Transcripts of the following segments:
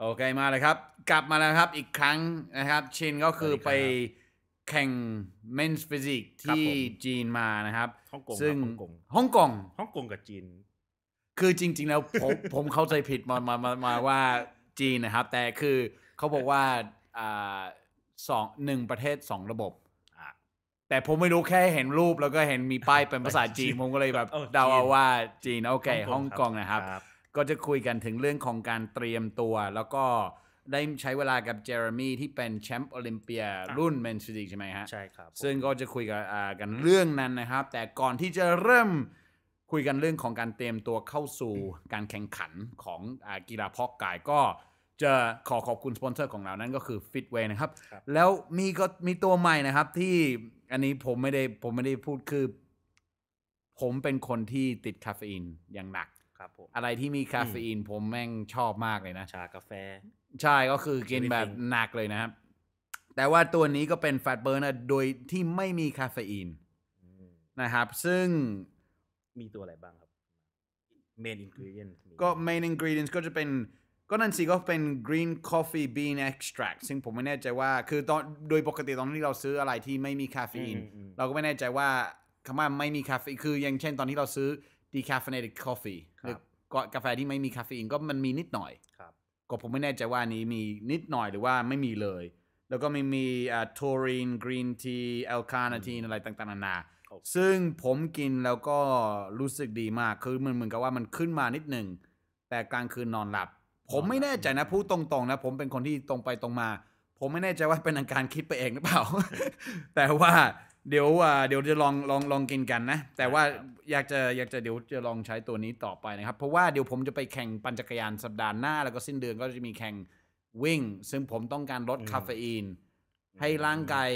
โอเคมาเลยครับกลับมาแล้วครับอีกครั้งนะครับชินก็คือไปแข่งเมนส์ฟิสิกที่จีนมานะครับฮ่องกงซึ่งฮ่องกงฮ่องกงกับจีน คือจริงๆแล้วผมผมเข้าใจผิดมามามามาว่าจีนนะครับ แต่คือเขาบอกว่าอ่าสองหนึ่งประเทศสองระบบแต่ผมไม่รู้แค่เห็นรูปแล้วก็เห็นมีป้ายเป็นภาษาจีนผมก็เลยแบบเดาเอาว่าจีนโอเคฮ่องกงนะครับก็จะคุยกันถึงเรื่องของการเตรียมตัว แล้วก็ได้ใช้เวลากับเจอร์มี่ที่เป็นแชมป์โอลิมเปียรุ่นเมนชิดิใช่ไหมฮะใช่ครับซึ่งก็จะคุยกันกันเรื่องนั้นนะครับ แต่ก่อนที่จะเริ่มคุยกันเรื่องของการเตรียมตัวเข้าสู่การแข่งขันของอกีฬาพกกายก็จะขอขอบคุณสปอนเซอร์ของเรานั่นก็คือ Fitway นะครับรบแล้วมีก็มีตัวใหม่นะครับที่อันนี้ผมไม่ได้ผมไม่ได้พูดคือผมเป็นคนที่ติดคาเฟอีนอย่างหนักครับผมอะไรที่มีคาเฟอีนผมแม่งชอบมากเลยนะชากาแฟ ใช่ก็คือกินแบบหนักเลยนะครับ แต่ว่าตัวนี้ก็เป็นแฟตเบอร์นะโดยที่ไม่มีคาเฟอีนนะครับซึ่งมีตัวอะไรบ้างครับ main ingredient ก็ main ingredients ก็จะเป็น ก็นั่นสิก็เป็น green coffee bean extract ซึ่งผมไม่แน่ใจว่าคือตอนโดยปกติตอนที่เราซื้ออะไรที่ไม่มีคาเฟอีนเราก็ไม่แน่ใจว่าคำว่าไม่มีคาเฟอีนคืออย่างเช่นตอนที่เราซื้อดีคาเฟ่เน a คอฟฟี่หรือกาแฟที่ไม่มีคาเฟอีนก็มันมีนิดหน่อยก็ผมไม่แน่ใจว่านี้มีนิดหน่อยหรือว่าไม่มีเลยแล้วก็ไม่มีอ่าทอรีนกรีนทีแอลคานาทีนอะไรต่างๆนานา ซึ่งผมกินแล้วก็รู้สึกดีมากคือมอนเหมือนกับว่ามันขึ้นมานิดหนึ่ง แต่กลางคืนนอนหลับ ผมไม่แน่ใจนะพูดตรงๆนะผมเป็นคนที่ตรงไปตรงมา ผมไม่แน่ใจว่าเป็นอาการคิดไปเองหรือเปล่าแต่ว่าเดี๋ยวเดี๋ยวจะลองลองลองกินกันนะ แต่ว่าอยากจะอยากจะเดี๋ยวจะลองใช้ตัวนี้ต่อไปนะครับเพราะว่าเดี๋ยวผมจะไปแข่งปั่นจักรยานสัปดาห์หน้า แล้วก็สิ้นเดือนก็จะมีแข่งวิ่งซึ่งผมต้องการลดคาเฟอีนให้ร่างกาย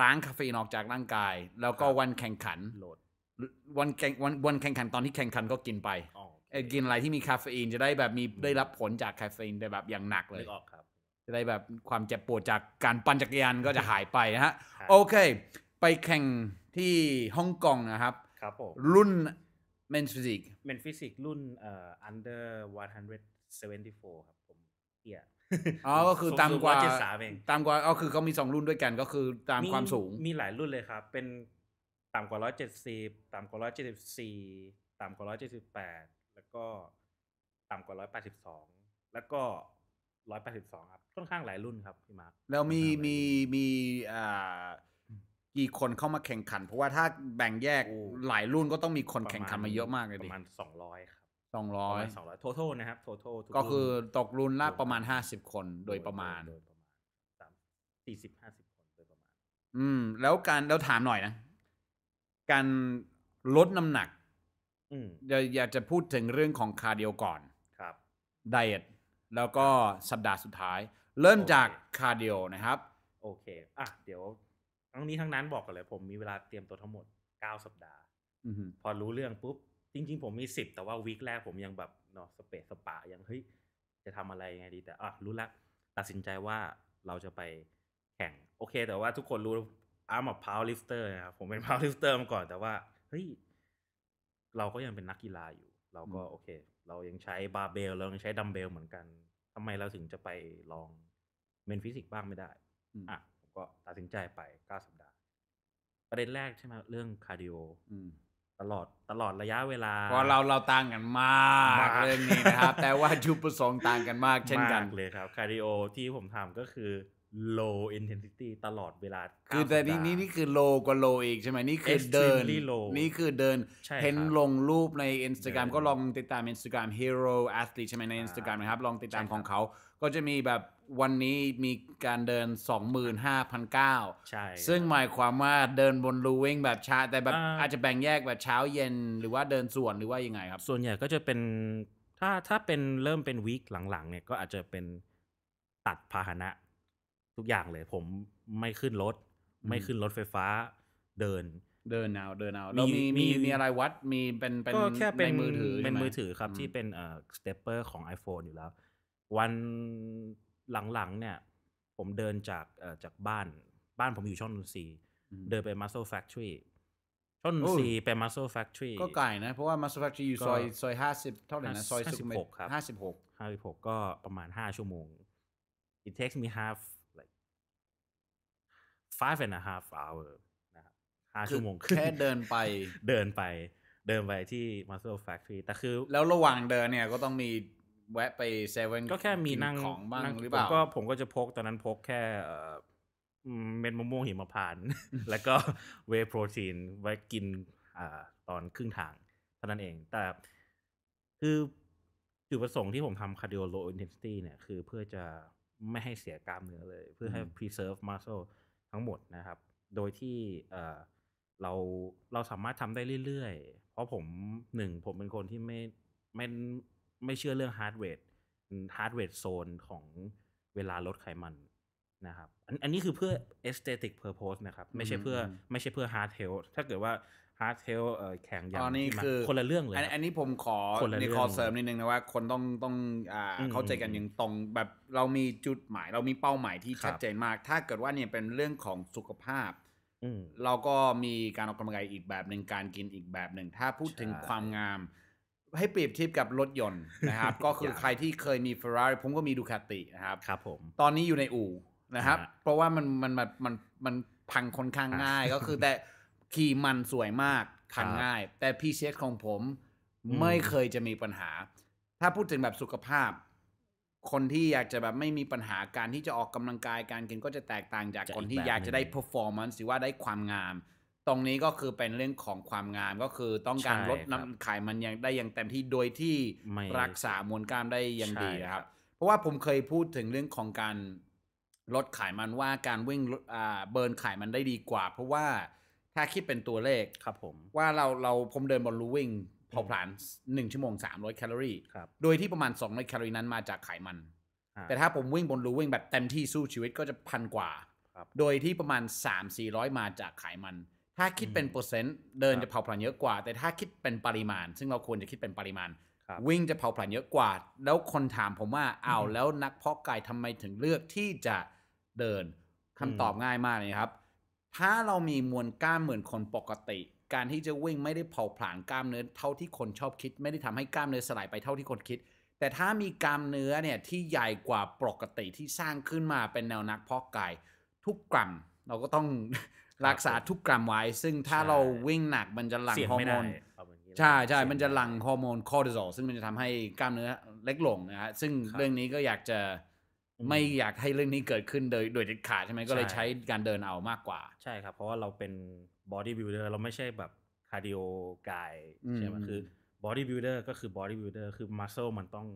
ล้างคาเฟอีนออกจากร่างกาย แล้วก็วันแข่งขันโหลดวันแข่งวันวันแข่งขันตอนที่แข่งขันก็กินไปกินอะไรที่มีคาเฟอีนจะได้แบบมีได้รับผลจากคาเฟอีนได้แบบอย่างหนักเลยจะได้แบบความเจ็บปวดจากการปั่นจักรยานก็จะหายไปนะฮะโอเคไปแข่งที่ฮ่องกงนะครับครับผมรุ่นเมนฟิสิกเมนฟิสิกรุ่นเอ่อ under 174 ครับผมเตียอ๋อก็คือตามกว่าตามกว่าอ๋อคือเขามีสองรุ่นด้วยกัน ก็คือตามความสูง มีหลายรุ่นเลยครับ เป็นต่ำกว่า 170ต่ำกว่า 174ต่ำกว่า 178 แล้วก็ต่ำกว่า 182 แล้วก็ 182 ครับค่อนข้างหลายรุ่นครับพี่มาร์คแล้วมีมีมีอ่ากี่คนเข้ามาแข่งขัน เพราะว่าถ้าแบ่งแยกหลายรุ่นก็ต้องมีคนแข่งขันมาเยอะมากเลยดิประมาณสองร้อยครับสองร้อยสองร้อยทั้งทั้นะครับทั้งทั้ก็คือตกรุ่นละประมาณห้าสิบคนโดยประมาณสามสี่สิบห้าสิบคนโดยประมาณอืมแล้วการเราถามหน่อยนะ การลดน้ำหนักเดี๋ยวอยากจะพูดถึงเรื่องของคาร์ดิโอก่อนครับไดเอทแล้วก็สัปดาห์สุดท้าย เริ่มจากคาร์ดิโอนะครับโอเคอ่ะเดี๋ยวทั้งนี้ทั้งนั้นบอกกันเลย ผมมีเวลาเตรียมตัวทั้งหมดเก้าสัปดาห์พอรู้เรื่องปุ๊บจริงๆ ผมมีสิบแต่ว่าวีคแรกผมยังแบบเนาะสเปซสปะยังเฮ้ยจะทำอะไรยังไงดีแต่อ่ะรู้ละตัดสินใจว่าเราจะไปแข่ง โอเค แต่ว่าทุกคนรู้อาร์มพาวลิฟเตอร์นะครับผมเป็นพาวลิฟเตอร์มาก่อนแต่ว่าเฮ้ยเราก็ยังเป็นนักกีฬาอยู่ เราก็โอเคเรายังใช้บาร์เบลเรายังใช้ดัมเบลเหมือนกันทำไมเราถึงจะไปลองเมนฟิสิกบ้างไม่ได้อ่ะก็ตัดสินใจไปเก้าสัปดาห์ประเด็นแรกใช่ไหมเรื่องคาร์ดิโอตลอดตลอดระยะเวลาเพราะเราเราต่างกันมากเรื่องนี้นะครับ แต่ว่าจุดประสงค์ต่างกันมากเช่นกันเลยครับคาร์ดิโอที่ผมทำก็คือ low intensity ตลอดเวลาคือแต่นี่นี่นี่คือ low กว่า low อีกใช่ไหมนี่คือเดิน l o w นี่คือเดินเห็นลงรูปใน Instagram ก็ลองติดตาม Instagram Hero Athlete ใช่ไหมใน Instagram นะครับลองติดตามของเขา ก็จะมีแบบวันนี้มีการเดิน 25,009ใช่ซึ่งหมายความว่าเดินบนรูวิ่งแบบช้าแต่แบบอาอาจจะแบ่งแยกแบบเช้าเย็นหรือว่าเดินส่วนหรือว่ายังไงครับ ส่วนใหญ่ก็จะเป็นถ้าถ้าเป็นเริ่มเป็นวีคหลังๆเนี่ยก็อาจจะเป็นตัดพาหนะทุกอย่างเลยผมไม่ขึ้นรถไม่ขึ้นรถไฟฟ้า เดินเดินเอาเดินเอาเรามีมีมีอะไรวัดมีเป็นเป็นก็แค่เป็นมือถือ เป็นมือถือครับที่เป็นเอ่อสเตปเปอร์ของ iPhone อยู่แล้ว วันหลังๆเนี่ย ผมเดินจากเอ่อจากบ้านบ้านผมอยู่ช่องนนทรีเดินไป Muscle Factory ช่องนนทรีไป Muscle Factory ก็ไกลนะเพราะว่า Muscle Factory อยู่ซอยซอยห้าสิบเท่าไหร่นะซอยสิบหกครับห้าสิบหกห้าสิบหกก็ประมาณห้าชั่วโมง it takes me half five and a half hour นะครับห้าชั่วโมงแค่เดินไปเดินไปเดินไปที่ Muscle Factory แต่คือแล้วระหว่างเดินเนี่ยก็ต้องมีแวะไปเซเว่นก็แค่มีนั่งของบ้างหรือเปล่าก็ผมก็จะพกตอนนั้นพกแค่เม็ดมะม่วงหิมพานต์แล้วก็เวโปรตีนไว้กินตอนครึ่งทางเท่านั้นเอง แต่คือจุดประสงค์ที่ผมทำค์ดิโอโลอินเทนซิตี้เนี่ยคือเพื่อจะไม่ให้เสียกล้ามเนื้อเลย เพื่อให้ preserve muscle ทั้งหมดนะครับ โดยที่เราเราสามารถทำได้เรื่อยๆ เพราะผมหนึ่งผมเป็นคนที่ไม่ไม่ไม่เชื่อเรื่องฮาร์ดเว์ฮาร์ดเว์โซนของเวลาลดไขมันนะครับ อันนี้คือเพื่อเอสเตติกเพอร์โพสนะครับไม่ใช่เพื่อไม่ใช่เพื่อฮาร์ดเ a ลถ้าเกิดว่าร์เทลแข่งย่างนคือคนละเรื่องเลยอันนี้ผมขอในคอเสริมนิดนึงนะว่าคนต้องต้องเข้าใจกันอย่างตรงแบบเรามีจุดหมายเรามีเป้าหมายที่ชัดเจนมากถ้าเกิดว่าเนี่ยเป็นเรื่องของสุขภาพเราก็มีการออกกำลังกายอีกแบบหนึ่งการกินอีกแบบหนึ่งถ้าพูดถึงความงามให้เปรียบเทียบกับรถยนต์นะครับก็คือใครที่เคยมี Ferrari ผมก็มีดูคาตินะครับครับผมตอนนี้อยู่ในอู่นะครับเพราะว่ามันมันมันมันมันพังค่อนข้างง่ายก็คือแต่คีมันสวยมากพันง่าย แต่พีเชของผมไม่เคยจะมีปัญหา ถ้าพูดถึงแบบสุขภาพ คนที่อยากจะแบบไม่มีปัญหาการที่จะออกกำลังกายการกินก็จะแตกต่างจากคนที่อยากจะได้ performance หรือว่าได้ความงาม ตรงนี้ก็คือเป็นเรื่องของความงามก็คือต้องการลดน้ำไขมันยังได้อย่างเต็มที่โดยที่รักษามวลกล้ามได้อย่างดีนะครับเพราะว่าผมเคยพูดถึงเรื่องของการลดไขมันว่าการวิ่งเบิร์นไขมันได้ดีกว่าเพราะว่าถ้าคิดเป็นตัวเลขครับผมว่าเราเราผมเดินบนลูวิ่งพอผลานหนึ่งชั่วโมงสามร้อยแคลอรี่โดยที่ประมาณสองร้อยแคลอรี่นั้นมาจากไขมันแต่ถ้าผมวิ่งบนลูวิ่งแบบเต็มที่สู้ชีวิตก็จะพันกว่าโดยที่ประมาณสามสี่ร้อยมาจากไขมันถ้าคิดเป็นเปอร์เซ็นต์เดินจะเผาผลาญเยอะกว่า แต่ถ้าคิดเป็นปริมาณซึ่งเราควรจะคิดเป็นปริมาณวิ่งจะเผาผลาญเยอะกว่าแล้วคนถามผมว่าเอาแล้วนักเพาะกายทำไมถึงเลือกที่จะเดินคำตอบง่ายมากเลยครับถ้าเรามีมวลกล้ามเหมือนคนปกติ การที่จะวิ่งไม่ได้เผาผลาญกล้ามเนื้อเท่าที่คนชอบคิดไม่ได้ทำให้กล้ามเนื้อสลายไปเท่าที่คนคิดแต่ถ้ามีกล้ามเนื้อเนี่ยที่ใหญ่กว่าปกติที่สร้างขึ้นมาเป็นแนวนักเพาะกายทุกกรัมเราก็ต้องรักษาทุกกรัมไว้ซึ่งถ้าเราวิ่งหนักมันจะหลั่งฮอร์โมนใช่ใช่ มันจะหลั่งฮอร์โมนคอร์ติซอลซึ่งมันจะทำให้กล้ามเนื้อเล็กลงนะฮะซึ่งเรื่องนี้ก็อยากจะไม่อยากให้เรื่องนี้เกิดขึ้นโดยโดยเด็ดขาดใช่ไหมก็เลยใช้การเดินเอามากกว่า ใช่ครับ เพราะว่าเราเป็นบอดี้บิวเดอร์เราไม่ใช่แบบคาร์ดิโอกายใช่ไหมคือบอดี้บิวเดอร์ก็คือบอดี้บิวเดอร์คือมัสเซลมันต้อง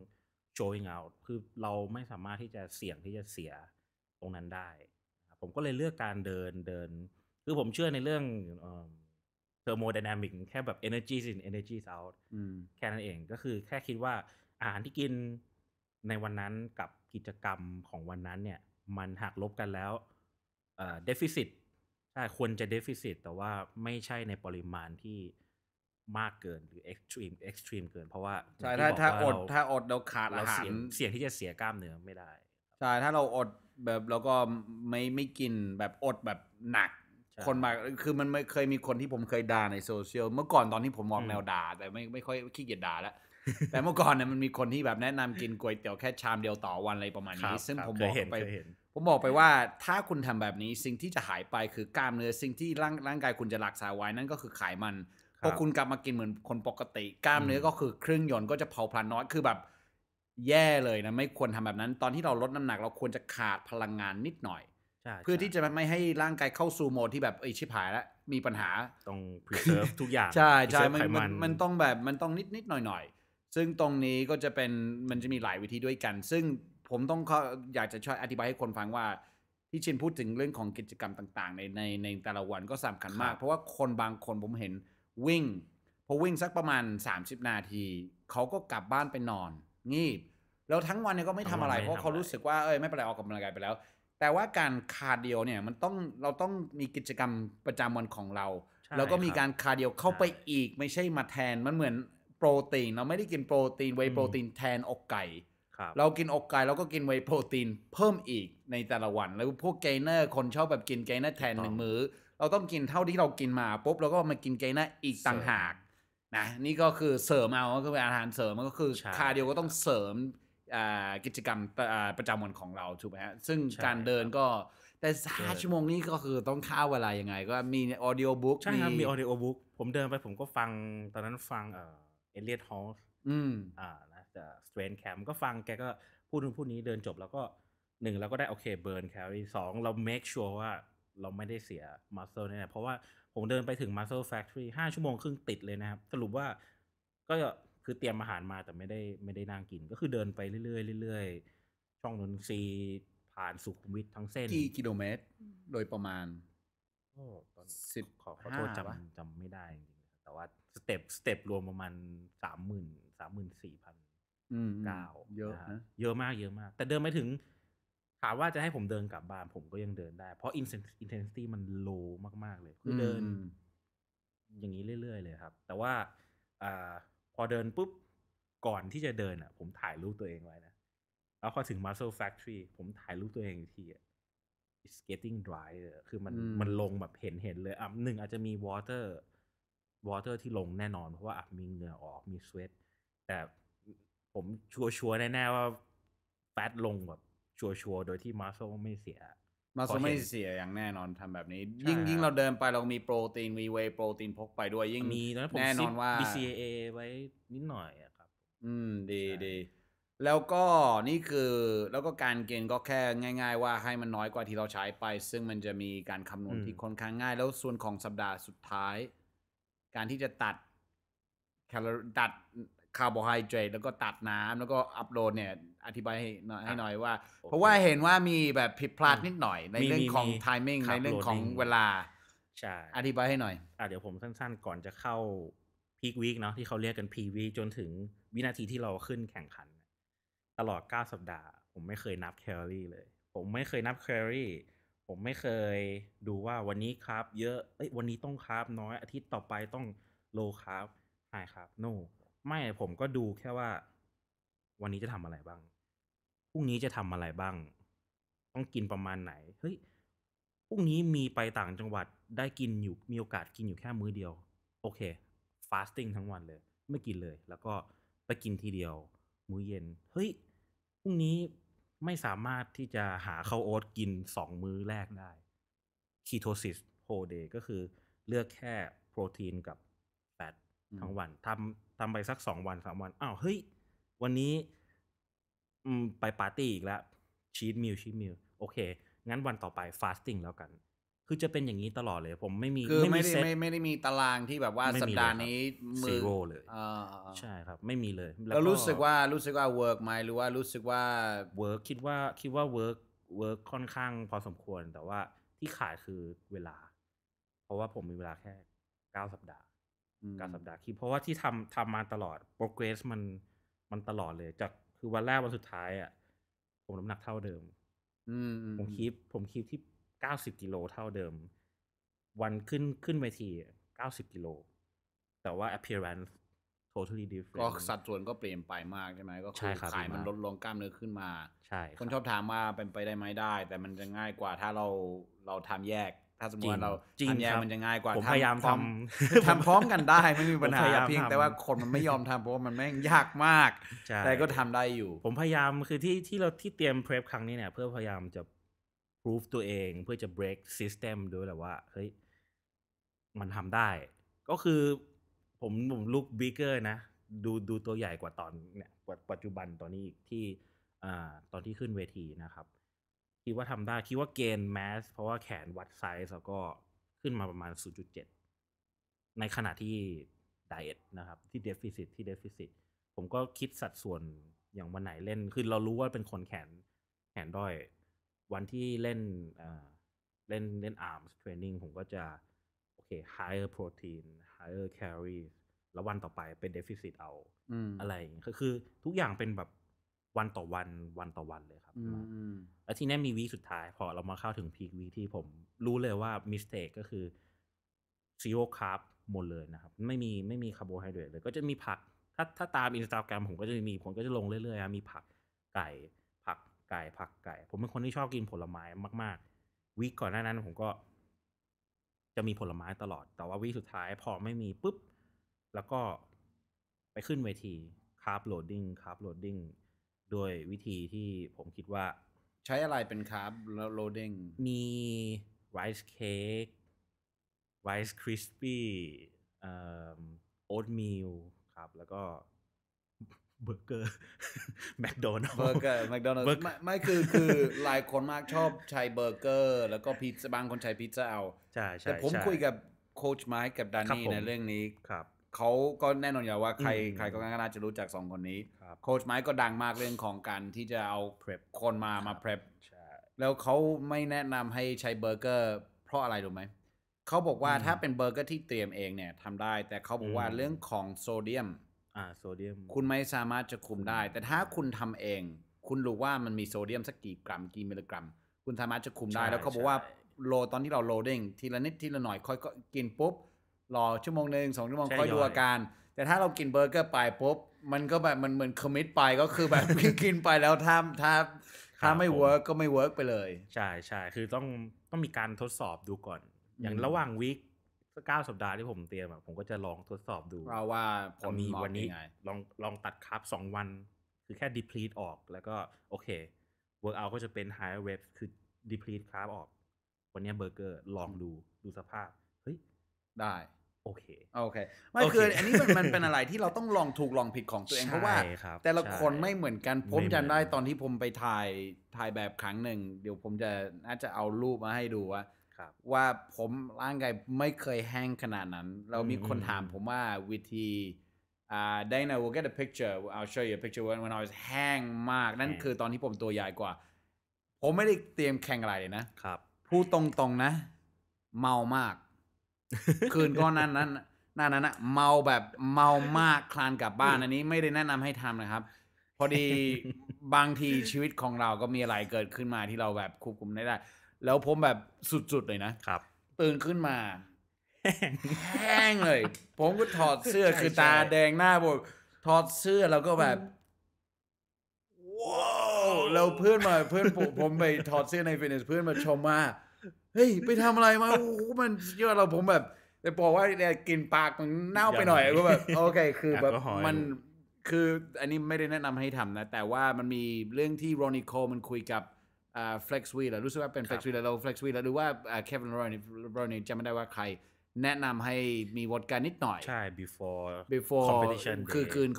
โชว์ i ั g คือเราไม่สามารถที่จะเสี่ยงที่จะเสียตรงนั้นได้ผมก็เลยเลือกการเดินเดินคือผมเชื่อในเรื่องเทอร์โมดดนามิกแค่แบบ energy in energy out แค่นั้นเองก็คือแค่คิดว่าอาหารที่กินในวันนั้นกับกิจกรรมของวันนั้นเนี่ยมันหักลบกันแล้วเอ่อเดฟิซิตใช่ควรจะเดฟิซิตแต่ว่าไม่ใช่ในปริมาณที่มากเกินหรือเอ็กซ์ตรีมเอ็กซ์ตรีมเกินเพราะว่าใช่ถ้าถ้าอดถ้าอดเราขาดอาหารเสี่ยงที่จะเสียกล้ามเนื้อไม่ได้ใช่ถ้าเราอดแบบแล้วก็ไม่ไม่กินแบบอดแบบหนักคนมาคือมันไม่เคยมีคนที่ผมเคยด่าในโซเชียลเมื่อก่อนตอนที่ผมมองแนวด่าแต่ไม่ไม่ค่อยขี้เกียจด่าแล้วแต่เมื่อก่อนเนี่ยมันมีคนที่แบบแนะนำกินก๋วยเตี๋ยวแค่ชามเดียวต่อวันอะไรประมาณนี้ซึ่งผมบอกไปผมบอกไปว่าถ้าคุณทำแบบนี้สิ่งที่จะหายไปคือกล้ามเนื้อสิ่งที่ร่างร่างกายคุณจะหลักษาไว้นั่นก็คือไขมันพอคุณกลับมากินเหมือนคนปกติ กล้ามเนื้อก็คือเครื่องยนต์ก็จะเผาพลันน้อยคือแบบแย่เลยนะไม่ควรทำแบบนั้น ตอนที่เราลดน้ำหนักเราควรจะขาดพลังงานนิดหน่อยเพื่อที่จะไม่ให้ร่างกายเข้าสู่โหมดที่แบบไอชิบหายแล้วมีปัญหาต้องเพิ่มทุกอย่างใช่ใช่มันมันต้องแบบมันต้องนิดนิดหน่อยหน่อยซึ่งตรงนี้ก็จะเป็นมันจะมีหลายวิธีด้วยกัน ซึ่งผมต้องอยากจะช่วยอธิบายให้คนฟังว่าที่ชินพูดถึงเรื่องของกิจกรรมต่างๆในในในแต่ละวันก็สำคัญมาก เพราะว่าคนบางคนผมเห็นวิ่งพอวิ่งสักประมาณ 30 นาที เขาก็กลับบ้านไปนอน งีบ แล้วทั้งวันเนี่ยก็ไม่ทำอะไร เพราะเขารู้สึกว่าเอ้ยไม่เป็นไรออกกำลังกายไปแล้ว แต่ว่าการคาร์ดิโอเนี่ยมันต้องเราต้องมีกิจกรรมประจำวันของเราแล้วก็มีการคาร์ดิโอเข้าไปอีกไม่ใช่มาแทนมันเหมือนโปรตีนเราไม่ได้กินโปรตีนเวโปรตีนแทนอกไก่เรากินอกไก่เราก็กินไวโปรตีนเพิ่มอีกในแต่ละวันแล้วพวกเกเนอร์คนชอบแบบกินเกเนอร์แทนหนึ่งมื้อเราต้องกินเท่าที่เรากินมาปุ๊บเราก็มากินเกเนอร์อีกต่างหากนะนี่ก็คือเสริมเอาก็คืออาหารเสริมมันก็คือคาร์เดียวก็ต้องเสริมกิจกรรมประจำวันของเราถูกไหมฮะซึ่งการเดินก็แต่ห้าชั่วโมงนี้ก็คือต้องข้าวเวลายังไงก็มีออดิโอบุ๊กใช่ครับมีออดิโอบุ๊กผมเดินไปผมก็ฟังตอนนั้นฟังเอ่อเอเลียตฮอลอืมอ่านะจะสเตรนแคมก็ฟังแกก็พูดนู่นพูดนี้เดินจบแล้วก็หนึ่งเราก็ได้โอเคเบิร์นแคลอรี่สองเราเมคชัวร์ว่าเราไม่ได้เสียมัสเซลเนี่ยเพราะว่าผมเดินไปถึงมัสเซลแฟคทอรี่ห้าชั่วโมงครึ่งติดเลยนะครับสรุปว่าก็คือเตรียมอาหารมาแต่ไม่ได้ไม่ได้นั่งกิน ก็คือเดินไปเรื่อยเรื่อยๆช่องนนทรีผ่านสุขุมวิททั้งเส้นกี่กิโลเมตรโดยประมาณโอ้สิบขอขอโทษจำจำไม่ได้จริงแต่ว่าสเต็ปสเต็ปรวมประมาณสามหมื่นสามหมื่นสี่พันเก้าเยอะนะเยอะมากเยอะมากแต่เดินไม่ถึงถามว่าจะให้ผมเดินกลับบ้าน ผมก็ยังเดินได้เพราะอินเทนซิตี้มันโลมากๆเลยคือเดินอย่างนี้เรื่อยๆเลยครับ แต่ว่าอพอเดินปุ๊บก่อนที่จะเดินอ่ะผมถ่ายรูปตัวเองไว้นะแล้วพอถึง Muscle Factory ผมถ่ายรูปตัวเองทีอ่ะ it's getting dry คือมันมันลงแบบเห็นเห็นเลยอ่ะหนึ่งอาจจะมี water วอเตอร์ที่ลงแน่นอนเพราะว่ามีเหงื่อออกมีสเวตแต่ผมชัวชัวแน่ๆว่าแฟตลงแบบชัวชัวโดยที่มาโซไม่เสียมาโซไม่เสียอย่างแน่นอนทำแบบนี้ ยิ่งยิ่งเราเดินไปเรามีโปรตีนมีเวโปรตีนพกไปด้วยยิ่งมีนะแน่นอนว่า BCAA ไว้นิดหน่อยครับอืมดีดีแล้วก็นี่คือ แล้วก็การเกณฑ์ก็แค่ง่ายๆว่าให้มันน้อยกว่าที่เราใช้ไปซึ่งมันจะมีการคำนวณที่ค่อนข้างง่ายแล้วส่วนของสัปดาห์สุดท้ายการที่จะตัดแคลอรี่ตัดคาร์โบไฮเดรตแล้วก็ตัดน้ำแล้วก็อัพโหลดเนี่ยอธิบายให้หน่อยให้หน่อยว่าเพราะว่าเห็นว่ามีแบบผิดพลาดนิดหน่อยในเรื่องของไทมิ่งในเรื่องของเวลาใช่อธิบายให้หน่อยอ่ะเดี๋ยวผมสั้นๆก่อนจะเข้าพีควีคเนาะที่เขาเรียกกันพีวีจนถึงวินาทีที่เราขึ้นแข่งขัน ตลอด9สัปดาห์ ผมไม่เคยนับแคลอรี่เลยผมไม่เคยนับแคลอรี่ผมไม่เคยดูว่าวันนี้ครับเยอะเอ้ยวันนี้ต้องครับน้อยอาทิตย์ต่อไปต้องโลครับไฮครับโนไม่ผมก็ดูแค่ว่าวันนี้จะทำอะไรบ้างพรุ่งนี้จะทำอะไรบ้าง ต้องกินประมาณไหน เฮ้ยพรุ่งนี้มีไปต่างจังหวัดได้กินอยู่มีโอกาสกินอยู่แค่มื้อเดียวโอเคฟาสติ้งทั้งวันเลยไม่กินเลยแล้วก็ไปกินทีเดียวมื้อเย็นเฮ้ยพรุ่งนี้ไม่สามารถที่จะหาข้าวโอ๊ตกินสองมื้อแรกได้คีโตซิสโฮเดย์ก็คือเลือกแค่โปรตีนกับแฟตทั้งวันทำทำไปสักสองวันสามวัน อ้าวเฮ้ยวันนี้ไปปาร์ตี้อีกแล้วชีตมิลชีตมิลโอเค งั้นวันต่อไปฟาสติ้งแล้วกันคือจะเป็นอย่างนี้ตลอดเลยผมไม่มีคือไม่ได้ไม่ไม่ได้มีตารางที่แบบว่าสัปดาห์นี้มือเลยใช่ครับไม่มีเลยแล้วรู้สึกว่ารู้สึกว่าเวิร์กไหมหรือว่ารู้สึกว่าเวิร์กคิดว่าคิดว่าเวิร์กเวิร์กค่อนข้างพอสมควรแต่ว่าที่ขาดคือเวลา เพราะว่าผมมีเวลาแค่เก้าสัปดาห์เก้าสัปดาห์คิดเพราะว่าที่ทำทำมาตลอดโปรเกรสมันมันตลอดเลยจากคือวันแรกวันสุดท้ายอ่ะผมน้ำหนักเท่าเดิมผมคีบผมคีบที่เก้าสิบกิโลเท่าเดิม วันขึ้นขึ้นเวทีเก้าสิบกิโล แต่ว่า appearance totally different ก็สัดส่วนก็เปลี่ยนไปมากใช่ไหมก็คือขายมันลดลงกล้ามเนื้อขึ้นมาใช่คนชอบถามว่าเป็นไปได้ไหมได้ แต่มันจะง่ายกว่าถ้าเราเราทำแยกถ้าสมมติเราทำแยกมันจะง่ายกว่าผมพยายามทำทำพร้อมกันได้ไม่มีปัญหาเพียงแต่ว่าคนมันไม่ยอมทำเพราะว่ามันแม่งยากมากแต่ก็ทำได้อยู่ผมพยายามคือที่ที่เราที่เตรียมเพลฟครั้งนี้เนี่ยเพื่อพยายามจะ p r o o ตัวเองเพื่อจะ break system ด้วยแหละว่าเฮ้ยมันทำได้ ก็คือ ผมผมลุกบิ๊กเกอร์นะดูดูตัวใหญ่กว่าตอนเนี่ยกว่าปัจจุบันตอนนี้อีกที่อ่าตอนที่ขึ้นเวทีนะครับคิดว่าทำได้คิดว่าเกณฑ์แมสเพราะว่าแขนวัดไซส์แล้วก็ขึ้นมาประมาณ 0.7 ในขณะที่ไดเอทนะครับที่เดฟิซิตที่เดฟิซิตผมก็คิดสัดส่วนอย่างวันไหนเล่นคือเรารู้ว่าเป็นคนแขนแขนด้อยวันที่เล่นเล่นเล่น arms training ผมก็จะโอเค higher protein higher calories แล้ววันต่อไปเป็น deficit เอาอะไรอย่างเงี้ยคือทุกอย่างเป็นแบบวันต่อวันวันต่อวันเลยครับแล้วทีนี้มีวีคสุดท้ายพอเรามาเข้าถึงพีควีคที่ผมรู้เลยว่ามิสเทคก็คือซีโร่คาร์บหมดเลยนะครับไม่มีไม่มีคาร์โบไฮเดรตเลยก็จะมีผัก ถ้าถ้าตามอินสตาแกรมผมก็จะมีผมก็จะลงเรื่อยๆ มีผักไก่ไก่ผักไก่ผมเป็นคนที่ชอบกินผลไม้มากๆวีกก่อนหน้านั้นผมก็จะมีผลไม้ตลอด แต่ว่าวีสุดท้ายพอไม่มีปุ๊บ แล้วก็ไปขึ้นเวทีคาร์บโหลดดิ้งคาร์บโหลดดิ้งโดยวิธีที่ผมคิดว่าใช้อะไรเป็นคาร์บโหลดดิ้งมีไรซ์เค้กไรซ์คริสปี้โอ๊ตมิลครับแล้วก็เบอร์เกอร์แมคโดนัลล์เบอร์เกอร์แมคโดนัลล์ไม่ไม่คือคือหลายคนมากชอบใช้เบอร์เกอร์แล้วก็พิซซ่าบางคนใช้พิซซ่าเอาใช่ใช่แต่ผมคุยกับโค้ชไมค์กับดานนี่ในเรื่องนี้ครับเขาก็แน่นอนอยู่ว่าใครใครก็น่าจะรู้จักสองคนนี้โค้ชไมค์ก็ดังมากเรื่องของการที่จะเอาเพคนมามาเพรพแล้วเขาไม่แนะนำให้ใช้เบอร์เกอร์เพราะอะไรรู้ไหมเขาบอกว่าถ้าเป็นเบอร์เกอร์ที่เตรียมเองเนี่ยทำได้แต่เขาบอกว่าเรื่องของโซเดียมอ่าโซเดียมคุณไม่สามารถจะคุมได้ แต่ถ้าคุณทำเองคุณรู้ว่ามันมีโซเดียมสักกี่กรัมกี่มิลลิกรัมคุณสามารถจะคุมได้แล้วเขาบอกว่าโลตอนที่เราโลด i n g ทีละนิดทีละหน่อยค่อยก็กินปุ๊บรอชั่วโมงหนึ่งสองชั่วโมงค่อยดูออาการแต่ถ้าเรากินเบอร์เกอร์ไปปุ๊บมันก็แบบมันเหมือนคอมมิตไปก็คือแบบกินไปแล้วถ้าถ้าถ้าไม่เวิร์กก็ไม่เวิร์กไปเลยใช่ใช่คือต้องต้องมีการทดสอบดูก่อนอย่างระหว่างวีคเก้าสัปดาห์ที่ผมเตรียมอะผมก็จะลองทดสอบดูเราว่าผลมีวันนี้ลองลองตัดคาร์บสองวันคือแค่ดิพลีทออกแล้วก็โอเคเวิร์กอัลก็จะเป็นไฮเวฟคือดิพลีทคาร์บออกวันนี้เบอร์เกอร์ลองดูดูสภาพเฮ้ยได้โอเคโอเคไม่คืออันนี้มันมันเป็นอะไรที่เราต้องลองถูกลองผิดของตัวเองเพราะว่าแต่ละคนไม่เหมือนกันผมจำได้ตอนที่ผมไปถ่ายถ่ายแบบครั้งหนึ่งเดี๋ยวผมจะน่าจะเอารูปมาให้ดูว่าว่าผมร่างกายไม่เคยแห้งขนาดนั้นเรามีคนถามผมว่าวิธี uh, Dana we'll get a picture I'll show you a picture when, when I was แห้งมากนั่นคือตอนที่ผมตัวใหญ่กว่าผมไม่ได้เตรียมแข่งอะไรเลยนะครับพูดตรงๆนะ เมามาก คืนก้อนนั้นนั้นนั่นนั้นะเมาแบบเมามากคลานกลับบ้านอันนี้ไม่ได้แนะนำให้ทำนะครับพอดีบางทีชีวิตของเราก็มีอะไรเกิดขึ้นมาที่เราแบบควบคุมไม่ได้แล้วผมแบบสุดๆเลยนะครับตื่นขึ้นมา แห้งเลย ผมก็ถอดเสื้อคือตาแดงหน้าบมถอดเสื้อแล้วก็แบบว้าวเราเพื่อนมาเพื่อนผมผมไปถอดเสื้อในฟิตเนสเพื่อนมาชมมาเฮ้ยไปทำอะไรมาโอ้โหมันเยอะเราผมแบบ แต่บอกว่าเนี่ยกินปากมันเน่าไปหน่อย ก็แบบโอเคคือแบบมันคือ อันนี้ไม่ได้แนะนำให้ทำนะแต่ว่ามันมีเรื่องที่โรนิโคมันคุยกับอ่าเฟล็กซ์วีแร้รู้สึกว่าเป็นเฟล็กซ์วีเราเฟล็กซ์วีลหรือว่าเควินโรนี่โรนี่จำไม่ได้ว่าใครแนะนำให้มีวอดกานิดหน่อยใช่ before before competition คือคืน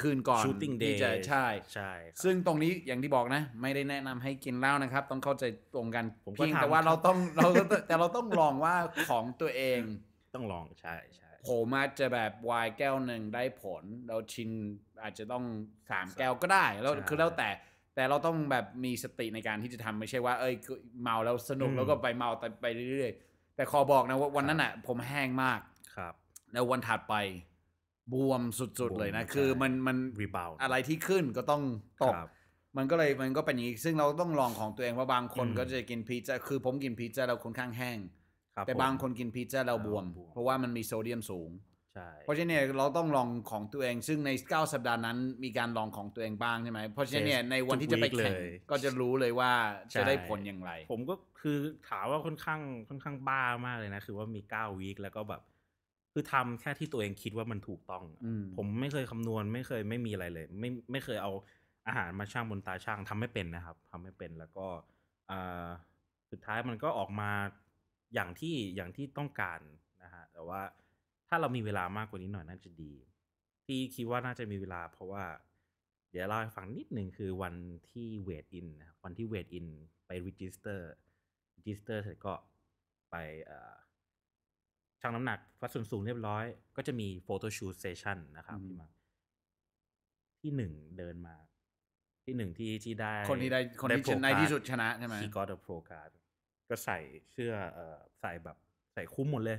คืนก่อน shooting day ใช่ใช่ใชซึ่งตรงนี้อย่างที่บอกนะ ไม่ได้แนะนำให้กินเหล้านะครับต้องเข้าใจตรงกันเพียงแต่ว่าเราต้องเราแต่เราต้องลองว่าของตัวเองต้องลองใช่ใช่โผมาจจะแบบวายแก้วหนึ่งได้ผล เราชินอาจจะต้องสามแก้วก็ได้แล้วคือแล้วแต่แต่เราต้องแบบมีสติในการที่จะทำไม่ใช่ว่าเอ้ยเมาแล้วสนุกแล้วก็ไปเมาไปเรื่อยๆ แต่ขอบอกนะว่าวันนั้นอ่ะผมแห้งมากครับ แล้ววันถัดไปบวมสุดๆเลยนะคือมันมันอะไรที่ขึ้นก็ต้องตกมันก็เลยมันก็เป็นอย่างนี้ซึ่งเราต้องลองของตัวเองว่าบางคนก็จะกินพิซซ่าคือผมกินพิซซ่าเราค่อนข้างแห้งแต่บางคนกินพิซซ่าเราบวมเพราะว่ามันมีโซเดียมสูงเพราะฉะนั้นเนี่ยเราต้องลองของตัวเอง ซึ่งใน9สัปดาห์นั้นมีการลองของตัวเองบ้างใช่ไหมเพราะฉะนั้นเนี่ยในวันที่จะไปแข่งก็จะรู้เลยว่าจะได้ผลอย่างไร ผมก็คือถามว่าค่อนข้าง ค่อนข้างบ้ามากเลยนะ คือว่ามี9วีคแล้วก็แบบคือทำแค่ที่ตัวเองคิดว่ามันถูกต้องผมไม่เคยคำนวณไม่เคยไม่มีอะไรเลยไม่ไม่เคยเอาอาหารมาช่างบนตาช่างทำไม่เป็นนะครับทำไม่เป็นแล้วก็สุดท้ายมันก็ออกมาอย่างที่อย่างที่ต้องการนะฮะแต่ว่าถ้าเรามีเวลามากกว่านี้หน่อยน่าจะดี ที่คิดว่าน่าจะมีเวลา เพราะว่า เดี๋ยวเล่าให้ฟังนิดหนึ่งคือวันที่เวทอินวันที่เวทอินไปรีจิสเตอร์รีจิสเตอร์เสร็จก็ไปชั่งน้ำหนักวัดส่วนสูงเรียบร้อย ก็จะมีโฟโต้ชูตเซชั่นนะครับพี่มาที่หนึ่งเดินมา ที่หนึ่งที่ที่ได้ คนที่ได้คนที่ชนะที่สุดชนะใช่ไหมคีกอดโปรการ์ดก็ใส่เสื้อใส่แบบใส่คุ้มหมดเลย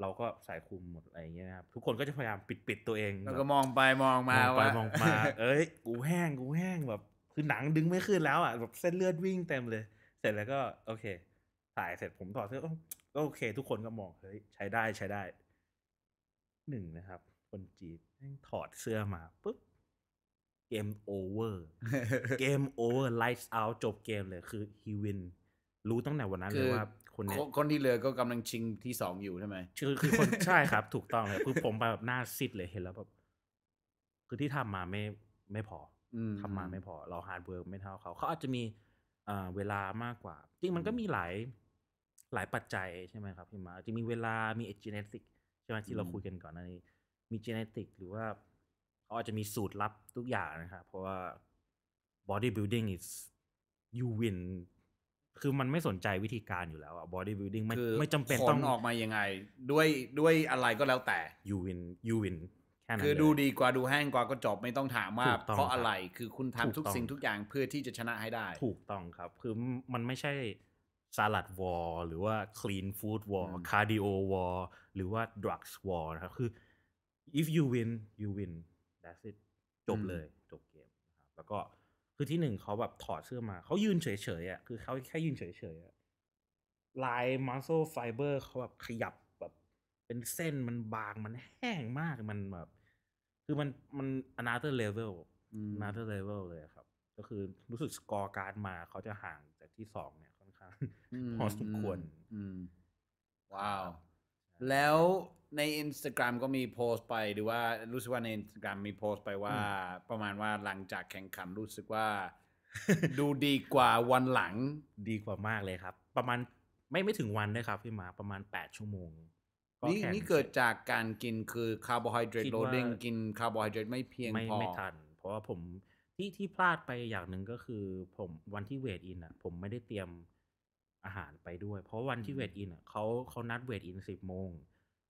เราก็สายคุมหมดอะไรเงี้ยนะครับทุกคนก็จะพยายามปิดปิดตัวเองแล้วก็มองไปมองมามองไปมองมาเอ้ยกูแห้งกูแห้งแบบคือหนังดึงไม่ขึ้นแล้วอ่ะแบบเส้นเลือดวิ่งเต็มเลย เสร็จแล้วก็โอเคถ่ายเสร็จผมถอดเสื้อก็โอเค ทุกคนก็มองเฮ้ยใช้ได้ใช้ได้หนึ่งนะครับ คนจีนถอดเสื้อมาปุ๊บเกมโอเวอร์เกมโอเวอร์ไลท์เอาจบเกมเลยคือฮีวินรู้ตั้งแต่วันนั้นเลยว่าคนเนี้ยคนที่เหลือก็กำลังชิงที่สองอยู่ใช่ไหมคือคือคนใช่ครับ ถูกต้องเลยคือผมไปแบบหน้าซิดเลยเห็นแล้วแบบคือที่ทำมาไม่ไม่พอทำมาไม่พอเราฮาร์ดเวิร์กไม่เท่าเขาเขาอาจจะมีเวลามากกว่า จริงมันก็มีหลายหลายปัจจัยใช่ไหมครับพี่มาจะมีเวลา มีเอจเนติกใช่ไหมที่เราคุยกันก่อนนนี้มีเจเนติกหรือว่าเขาอาจจะมีสูตรลับทุกอย่างนะครับเพราะว่า bodybuilding is you win คือมันไม่สนใจวิธีการอยู่แล้วอะบอดี้บิวดิ้งไม่ไม่จำเป็นต้องออกมายังไงด้วยด้วยอะไรก็แล้วแต่ยูวินยูวินแค่นั้นคือดูดีกว่าดูแห้งกว่าก็จบไม่ต้องถามว่าเพราะอะไรคือคุณทำทุกสิ่งทุกอย่างเพื่อที่จะชนะให้ได้ ถูกต้องครับ คือมันไม่ใช่สลัดวอลหรือว่าคลีนฟู้ดวอลคาร์ดิโอวอลหรือว่าดรักส์วอลนะครับคือ if you win you win that's it จบเลยจบเกมนะครับแล้วก็คือที่หนึ่งเขาแบบถอดเสื้อมา เขายืนเฉยๆอ่ะคือเขาแค่ยืนเฉยๆอ่ะลายมัสโซไฟเบอร์เขาแบบขยับแบบเป็นเส้นมันบางมันแห้งมากมันแบบคือมันมันอนาเตอร์เลเวลอนาเตอร์เลเวลเลยครับ ก็คือรู้สึกสกอร์การ์ดมาเขาจะห่างจากที่สองเนี่ยค่อนข้างพอสมควรว้าว แล้วใน Instagram ก็มีโพสต์ไปหรือว่ารู้สึกว่าใน Instagram มีโพสต์ไปว่า ประมาณว่าหลังจากแข่งขันรู้สึกว่าดูดีกว่าวันหลังดีกว่ามากเลยครับประมาณไม่ไม่ถึงวันด้วยครับพี่มาประมาณ8ชั่วโมงนี่นี่เกิดจากการกินคือคาร์โบไฮเดรตโลดดิ้งกินคาร์โบไฮเดรตไม่เพียงพอไม่ทันเพราะว่าผมที่ที่พลาดไปอย่างหนึ่งก็คือผมวันที่เวทอินอ่ะผมไม่ได้เตรียมอาหารไปด้วยเพราะวันที่เวทอินอ่ะเขาเขานัดเวทอินสิบโมง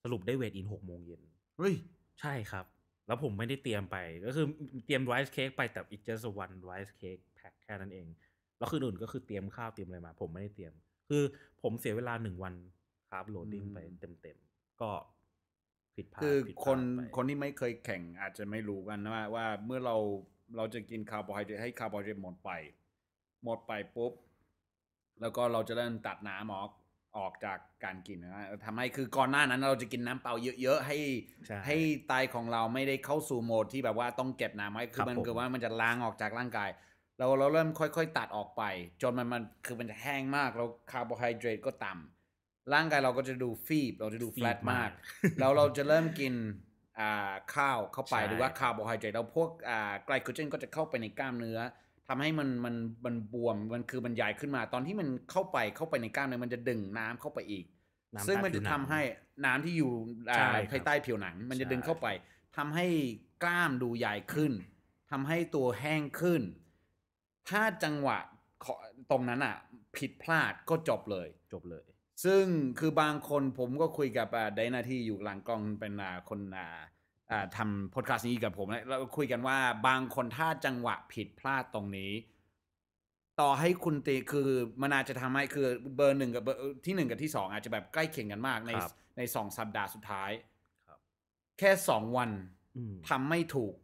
สรุปได้เวทอินหกโมงเย็นเฮ้ยใช่ครับ แล้วผมไม่ได้เตรียมไป ก็คือเตรียมไรซ์เค้กไปแต่อีก just one rice cake p a c คแค่นั้นเอง แล้วคืออื่นก็คือเตรียมข้าวเตรียมอะไรมา ผมไม่ได้เตรียม คือผมเสียเวลาหนึ่งวันครับโหลดดิ้งไปเต็มๆก็ผิดพลาดคือคนคนที่ไม่เคยแข่งอาจจะไม่รู้กันว่าว่าเมื่อเราเราจะกินคาร์โบไฮเดรตให้คาร์โบไฮเดรตหมดไป หมดไปปุ๊บ แล้วก็เราจะเริ่มตัดน้ำออกออกจากการกินนะทำให้คือก่อนหน้านั้นเราจะกินน้ำเปล่าเยอะๆให้ใให้ไตของเราไม่ได้เข้าสู่โหมดที่แบบว่าต้องเก็บน้ำไว้คือมันคือว่ามันจะล้างออกจากร่างกายเราเราเริ่มค่อยๆตัดออกไปจนมันมันคือมันจะแห้งมากแล้วคาร์โบไฮเดรตก็ต่ำร่างกายเราก็จะดูฟีบเราจะดูแฟลตมากแล้วเราจะเริ่มกินข้าวเข้าไปหรือว่าคาร์โบไฮเดรตแล้วพวกไกลโคเจนก็จะเข้าไปในกล้ามเนื้อทำให้มันมันมันบวมมันคือมันใหญ่ขึ้นมาตอนที่มันเข้าไปเข้าไปในกล้ามเนื้อมันจะดึงน้ำเข้าไปอีกซึ่งมันจะทำให้น้ำที่อยู่ภายใต้ผิวหนังมันจะดึงเข้าไปทำให้กล้ามดูใหญ่ขึ้นทำให้ตัวแห้งขึ้นถ้าจังหวะตรงนั้นอ่ะผิดพลาดก็จบเลยจบเลยซึ่งคือบางคนผมก็คุยกับไดนาที่อยู่หลังกล้องเป็นคนอ่าทำพอดแคสต์นี้กับผมแล้วเราคุยกันว่า บางคนถ้าจังหวะผิดพลาดตรงนี้ ต่อให้คุณตีคือมันอาจจะทำให้คือเบอร์หนึ่งกับเบอร์ที่หนึ่งกับที่สองอาจจะแบบใกล้เคียงกันมากในในสองสัปดาห์สุดท้ายแค่สองวันทำไม่ถูก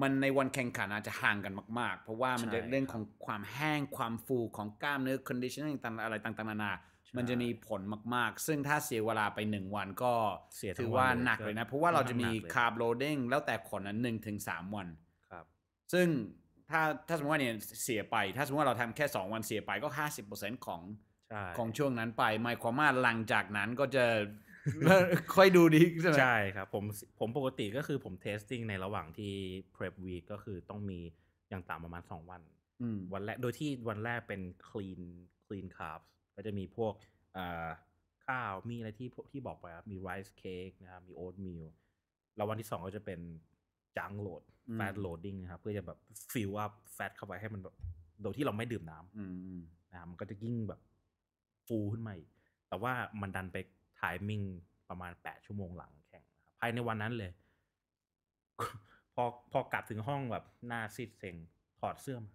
มันในวันแข่งขันอาจจะห่างกันมาก ๆ เพราะว่ามันจะเรื่องของความแห้งความฟูของกล้ามเนื้อคอนดิชัน n อะไรต่างๆนานามันจะมีผลมากๆ ซึ่งถ้าเสียเวลาไป 1 วันก็เสียถือว่าหนักเลยนะ เพราะว่าเราจะมีคาร์บโลดิ้งแล้วแต่ขนนั้นหนึ่งถึงสามวันครับ ซึ่งถ้าถ้าสมมติว่าเนี่ยเสียไป ถ้าสมมติว่าเราทำแค่ 2 วันเสียไปก็ห้าสิบเเปอร์ซ็นต์ของของช่วงนั้นไปไมาความว่าหลังจากนั้นก็จะค่อยดูดีใช่ไหม ใช่ครับผมผมปกติก็คือผมเทสติ้งในระหว่างที่ prep week ก็คือต้องมีอย่างต่ำประมาณสองวันวันแรกโดยที่วันแรกเป็น clean clean carbs ก็จะมีพวกข้าวมีอะไรที่ที่บอกไปครับมีไรซ์เค้กนะครับมีโอ๊ตมิลแล้ววันที่สองก็จะเป็นจังโหลดแฟตโหลดดิ้งนะครับเพื่อจะแบบฟิลอัพแฟตเข้าไปให้มันแบบโดยที่เราไม่ดื่มน้ำนะมันก็จะยิ่งแบบฟูขึ้นมาอีกแต่ว่ามันดันไปไทมิ่งประมาณแปดชั่วโมงหลังแข่งภายในวันนั้นเลยพอพอกลับถึงห้องแบบหน้าซีดเซ็งถอดเสื้อมา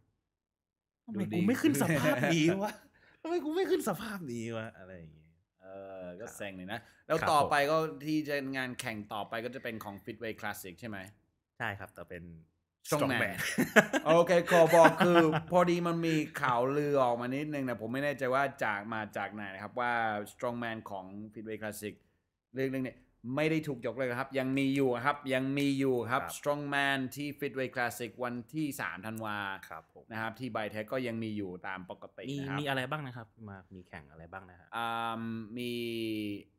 ทำไมกูไม่ขึ้นสภาพดีวะทำไมกูไม่ขึ้นสภาพนี้วะอะไรอย่างเงี้ยเออ ก็เซ็งเลยนะแล้วต่อไปก็ที่จะงานแข่งต่อไปก็จะเป็นของ Fitway Classic ใช่ไหม ใช่ครับแต่เป็นช่องแมนโอเคขอบอกคือพอดีมันมีข่าวลือออกมานิดนึงนะผมไม่แน่ใจว่าจากมาจากไหนนะครับว่า Strongman ของ Fitway Classic เรื่องนึงเนี่ยไม่ได้ถูกยกเลยครับยังมีอยู่ครับยังมีอยู่ครับ Strongman ที่ Fitway Classic วันที่3ธันวาครับนะครับที่ไบแท็กก็ยังมีอยู่ตามปกติมีนะครับมีอะไรบ้างนะครับมามีแข่งอะไรบ้างนะครับมี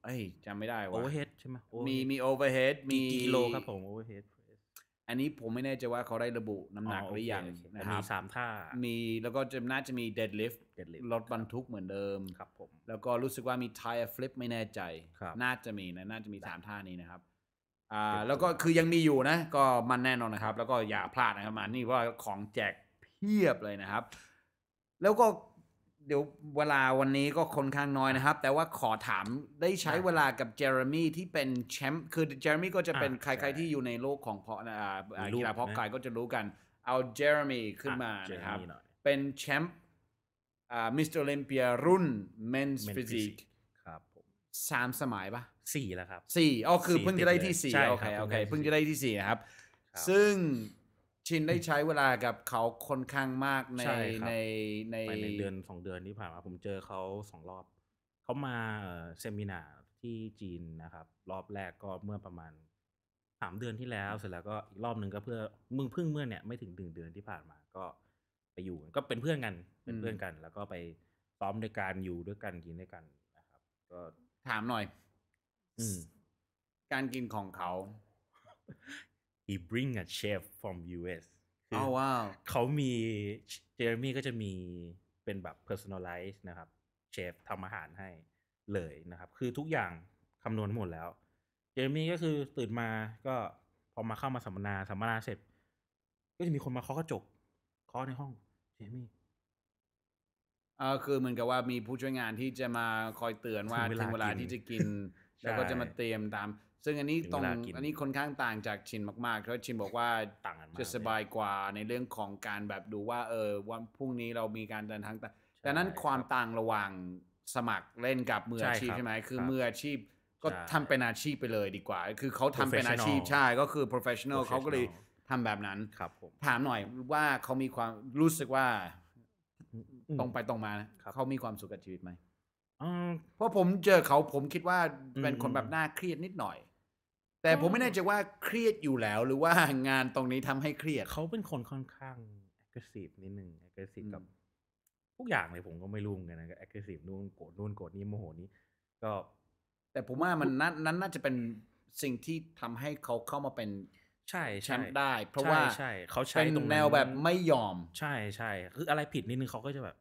เอ้ยจำไม่ได้ว่า Overhead ใช่ไหมมีมี Overhead มีกิโลครับผม Overhead อันนี้ผมไม่แน่ใจว่าเขาได้ระบุน้ำหนักหรือยังนะครับมีสามท่ามีแล้วก็จะน่าจะมีเดดลิฟต์รถบรรทุกเหมือนเดิมครับผมแล้วก็รู้สึกว่ามีไทร์ฟลิปไม่แน่ใจน่าจะมีนะน่าจะมีสามท่านี้นะครับอ่าแล้วก็คือยังมีอยู่นะก็มันแน่นอนนะครับ แล้วก็อย่าพลาดนะครับมานี่ว่าของแจกเพียบเลยนะครับแล้วก็เดี๋ยวเวลาวันนี้ก็ค่อนข้างน้อยนะครับ แต่ว่าขอถามได้ใช้เวลากับเจอร์มี่ที่เป็นแชมป์คือเจอร์มี่ก็จะเป็นใครๆที่อยู่ในโลกของเพาะกีฬาเพาะกายก็จะรู้กัน เอาเจอร์มี่ขึ้นมานะครับเป็นแชมป์มิสเตอร์โอลิมเปียรุ่นเมนส์ฟิสิกส์ครับสามสมัยปะสี่แล้วครับสี่อ๋อคือเพิ่งจะได้ที่สี่โอเคโอเคเพิ่งจะได้ที่สี่นะครับซึ่งชินได้ใช้เวลากับเขาค่อนข้างมากในใในในในเดือนสองเดือนที่ผ่านมาผมเจอเขาสองรอบเขามาเซมินาร์ที่จีนนะครับ รอบแรกก็เมื่อประมาณสามเดือนที่แล้วเสร็จแล้วก็อีกรอบหนึ่งก็เพื่อมึงเพิ่งเมื่อเนี่ยไม่ถึงหนึ่งเดือนที่ผ่านมา ก็ไปอยู่กันก็เป็นเพื่อนกันเป็นเพื่อนกันแล้วก็ไปซ้อมด้วยการอยู่ด้วยกันกินด้วยกันนะครับก็ถามหน่อยอืมการกินของเขา he bring a chef from US คือ oh, wow. เขามีเจอร์มี่ก็จะมีเป็นแบบ personalize นะครับเชฟทำอาหารให้เลยนะครับ คือทุกอย่างคำนวณหมดแล้ว เจอร์มี่ก็คือตื่นมาก็พอมาเข้ามาสัมมนาสัมมนาเสร็จ ก็จะมีคนมาเคาะกระจกเคาะในห้องเจอร์มี่เออคือเหมือนกับว่ามีผู้ช่วยงานที่จะมาคอยเตือนว่าถึงเวลาที่จะกิน แล้วก็จะมาเตรียมตามซึ่งอันนี้ตรงอันนี้ค่อนข้างต่างจากชินมากๆเพราะชินบอกว่าต่างกันจะสบายกว่าในเรื่องของการแบบดูว่าเออวันพรุ่งนี้เรามีการเดินทางแต่นั้นความต่างระหว่างสมัครเล่นกับมืออาชีพใช่ไหมคือมืออาชีพก็ทำเป็นอาชีพไปเลยดีกว่าคือเขาทำเป็นอาชีพใช่ก็คือ professional เขาก็เลยทำแบบนั้นครับถามหน่อยว่าเขามีความรู้สึกว่าตรงไปตรงมาเขามีความสุขกับชีวิตไหมเพราะผมเจอเขาผมคิดว่าเป็นคนแบบน่าเครียดนิดหน่อยแต่ผมไม่แน่ใจว่าเครียดอยู่แล้วหรือว่างานตรงนี้ทำให้เครียด เขาเป็นคนค่อนข้างแอค r ีฟนิดนึงแอค r ีฟกับทุกอย่างเลยผมก็ไม่รู้กันนะแอคทีฟนู่นโกรธนู่นโกรธนี่โมโหนี้ก็แต่ผมว่ามันนั้นนั้นน่าจะเป็นสิ่งที่ทำให้เขาเข้ามาเป็นใช่ใช่ได้ เพราะว่าใช่เขาใช้ตรงแนวแบบไม่ยอม ใช่ใช่คืออะไรผิดนิดนึงเขาก็จะแบบ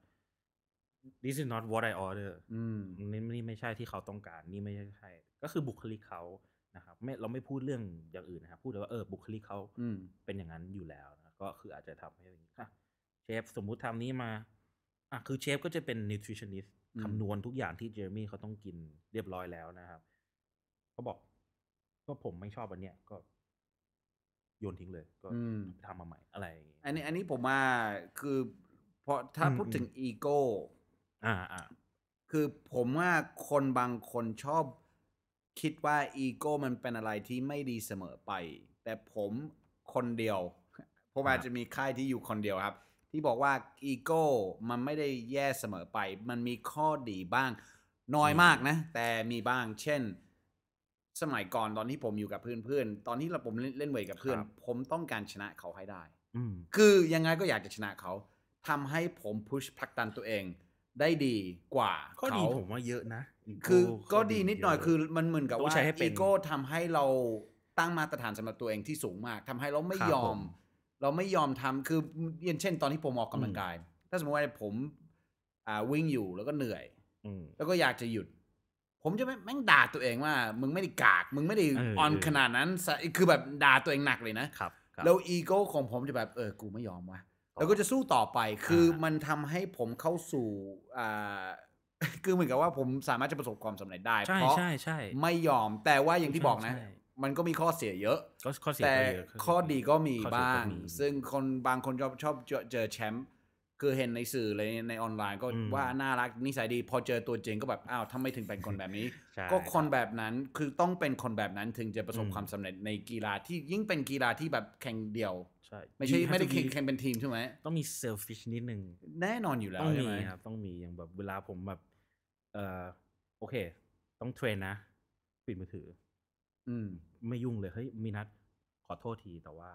this is not what I order อืมนี่ไม่ใช่ที่เขาต้องการนี่ไม่ใช่ก็คือบุคลิกเขานะครับไม่เราไม่พูดเรื่องอย่างอื่นนะครับพูดแต่ว่าเออบุคลิกเขาเป็นอย่างนั้นอยู่แล้วนะก็คืออาจจะทำให้อย่างนี้ค่ะเชฟสมมุติทำนี้มา อ่ะคือเชฟก็จะเป็นนิวทริชันนิสคำนวณทุกอย่างที่เจอร์มี่เขาต้องกินเรียบร้อยแล้วนะครับ เขาบอกก็ผมไม่ชอบอันเนี้ยก็โยนทิ้งเลยก็ทำมาใหม่อะไรอันนี้อันนี้ผมว่าคือเพราะถ้าพูดถึงอีโก้อ่าอ่าคือผมว่าคนบางคนชอบคิดว่าอีโก้มันเป็นอะไรที่ไม่ดีเสมอไปแต่ผมคนเดียวผมอาจจะมีค่ายที่อยู่คนเดียวครับที่บอกว่าอีโก้มันไม่ได้แย่เสมอไป มันมีข้อดีบ้างน้อยมากนะ แต่มีบ้าง เช่นสมัยก่อนตอนที่ผมอยู่กับเพื่อนๆตอนที่เราผมเล่นเวทกับเพื่อน ผมต้องการชนะเขาให้ได้คือยังไงก็อยากจะชนะเขาทำให้ผมพุชพักดันตัวเองได้ดีกว่าก็ดีผมว่าเยอะนะคือก็ดีนิดหน่อยคือมันเหมือนกับว่าอีโก้ทำให้เราตั้งมาตรฐานสำหรับตัวเองที่สูงมากทำให้เราไม่ยอมเราไม่ยอมทำคืออย่างเช่นตอนที่ผมออกกำลังกายถ้าสมมติว่าผมวิ่งอยู่แล้วก็เหนื่อยแล้วก็อยากจะหยุดผมจะแม่งด่าตัวเองว่ามึงไม่ได้กากมึงไม่ได้ออนขนาดนั้นคือแบบด่าตัวเองหนักเลยนะแล้วอีโก้ของผมจะแบบเออกูไม่ยอมวะแล้วก็จะสู้ต่อไป คือมันทำให้ผมเข้าสู่อ่าคือเหมือนกับว่าผมสามารถจะประสบความสำเร็จได้ เพราะไม่ยอม แต่ว่าอย่างที่บอกนะ มันก็มีข้อเสียเยอะ แต่ข้อดีก็มีบ้าง ซึ่งคนบางคนชอบชอบเจอแชมป์คือเห็นในสื่อเลยในออนไลน์ก็ว่าน่ารักนิสัยดี พอเจอตัวจริงก็แบบ อ้าวทาไมถึงเป็นคนแบบนี้ ก็คนแบบนั้นคือต้องเป็นคนแบบนั้นถึงจะประสบความสำเร็จในกีฬาที่ยิ่งเป็นกีฬาที่แบบแข่งเดี่ยวช่ไม่ใช่ไม่ได้แข่งแข่งเป็นทีมใช่ไหมต้องมีเซลฟิชนิดหนึ่งแน่นอนอยู่แล้วต้องมีครับต้องมีอย่างแบบเวลาผมแบบเออโอเคต้องเทรนนะปิดมือถืออืมไม่ยุ่งเลยเฮ้ยมีนัดขอโทษทีแต่ว่า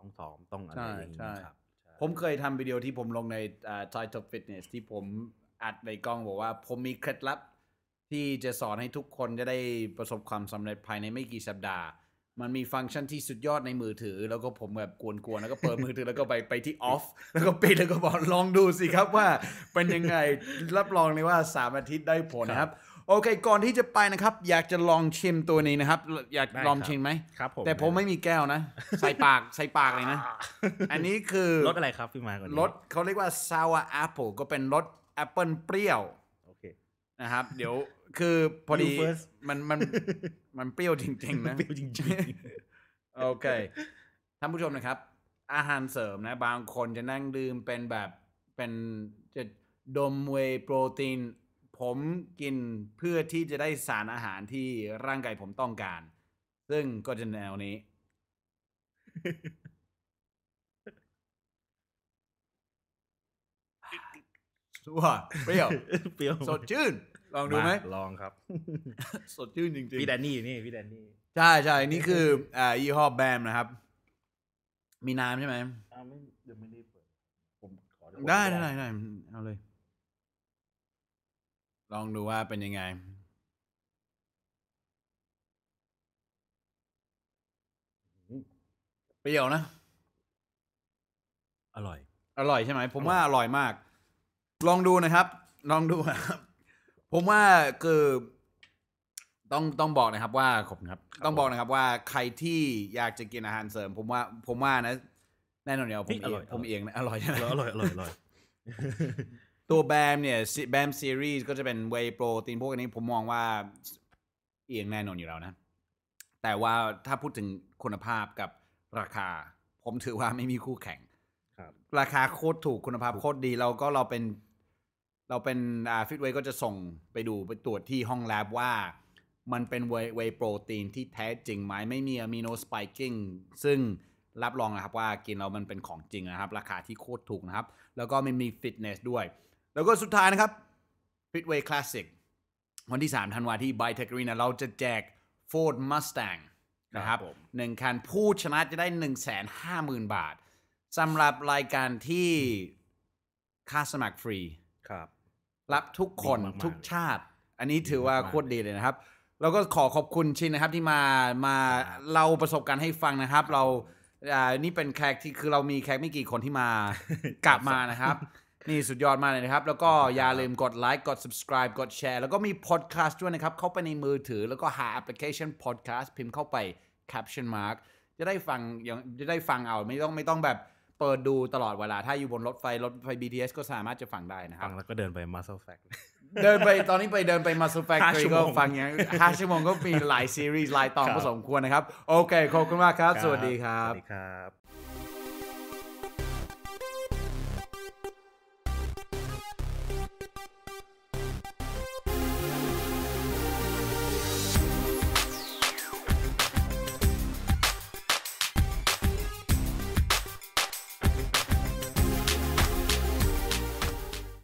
ต้องซ้อมต้องอะไรอย่างงี้ครับผมเคยทำวิดีโอที่ผมลงในอ่า t อย t ็อ Fitness ที่ผมอัดในกล้องบอกว่าผมมีเคล็ดลับที่จะสอนให้ทุกคนจะได้ประสบความสำเร็จภายในไม่กี่สัปดาห์มันมีฟังก์ชันที่สุดยอดในมือถือแล้วก็ผมแบบกวนๆแล้วก็เปิดมือถือแล้วก็ไปไปที่ออฟแล้วก็ปิดแล้วก็บอกลองดูสิครับว่าเป็นยังไงรับรองเลยว่า3อาทิตย์ได้ผลนะครับโอเคก่อนที่จะไปนะครับ อยากจะลองชิมตัวนี้นะครับอยากลองชิมไหมครับผมแต่ผมไม่มีแก้วนะใส่ปากใส่ปากเลยนะอันนี้คือรสอะไรครับพี่มาก่อนรสเขาเรียกว่า sour apple ก็เป็นรสแอปเปิลเปรี้ยวโอเคนะครับเดี๋ยวคือพอดีมันมันมันเปรี้ยวจริงๆนะเปรี้ยวจริงๆโอเคท่านผู้ชมนะครับ อาหารเสริมนะ บางคนจะนั่งดื่มเป็นแบบเป็นจะดมเวยโปรตีน ผมกินเพื่อที่จะได้สารอาหารที่ร่างกายผมต้องการ ซึ่งก็จะแนวนี้ชัวเปรี้ยวเปรี้ยวสดชื่นลองดูไหมลองครับสดชื่นจริงๆพี่แดนนี่นี่พี่แดนนี่ใช่ใช่นี่คืออ่ายี่ห้อแบมนะครับมีน้ำใช่ไหม้ไม่เดี๋ยวไม่ได้เปิดผมขอได้ได้ได้เอาเลยลองดูว่าเป็นยังไงเปรี้ยวนะ อร่อยอร่อยใช่ไหมผมว่าอร่อยมาก ลองดูนะครับ ลองดูครับผมว่าคือต้องต้องบอกนะครับว่าขอบคุณครับต้องบอกนะครับว่าใครที่อยากจะกินอาหารเสริม ผมว่าผมว่านะแน่นอนเนี่ยผมเองผมเองนะอร่อยนะอร่อยอร่อยอร่อยตัวแบมเนี่ยแบมซีรีส์ก็จะเป็นเวโปรตีนพวกนี้ผมมองว่าเอียงแน่นอนอยู่แล้วนะแต่ว่าถ้าพูดถึงคุณภาพกับราคา ผมถือว่าไม่มีคู่แข่งราคาโคตรถูกคุณภาพโคตรดีเราก็เราเป็นเราเป็นฟิตเวก็จะส่งไปดูไปตรวจที่ห้องแลบว่ามันเป็นเวย์โปรตีนที่แท้จริงไหมไม่มีอะมิโนสไปกิ้งซึ่งรับรองนะครับว่ากินเรามันเป็นของจริงนะครับราคาที่โคตรถูกนะครับแล้วก็ไม่มีฟิตเนสด้วยแล้วก็สุดท้ายนะครับฟิตเวคลาสสิกวันที่3ธันวาที่ไบเทครีนะเราจะแจกโฟร์ดมัสแตงนะครับหนึ่งคันผู้ชนะจะได้1 5 0 0 0 0 บาทสำหรับรายการที่ค่าสมัครฟรีครับรับทุกคนทุกชาติ อันนี้ถือว่าโคตรดีเลยนะครับ แล้วก็ขอขอบคุณชินนะครับที่มามาเราประสบการณ์ให้ฟังนะครับ เราอ่านี่เป็นแขกที่คือเรามีแขกไม่กี่คนที่มากลับมานะครับนี่สุดยอดมากเลยนะครับแล้วก็อย่าลืมกดไลค์กด subscribe กดแชร์แล้วก็มีพอดแคสต์ด้วยนะครับเข้าไปในมือถือ แล้วก็หาแอปพลิเคชันพอดแคสต์พิมพ์เข้าไป caption mark จะได้ฟังยังจะได้ฟังเอาไม่ต้องไม่ต้องแบบเปิดดูตลอดเวลาถ้าอยู่บนรถไฟรถไฟ BTS ก็สามารถจะฟังได้นะครับฟังแล้วก็เดินไป Muscle Fact เดินไปตอนนี้ไปเดินไป Muscle f a c t o r ก็ฟังอย่างห้าชั่วโมงก็มีหลายซีรีส์หลายตอนผสมควรนะครับโอเคขอบคุณมากครับสวัสดีครับ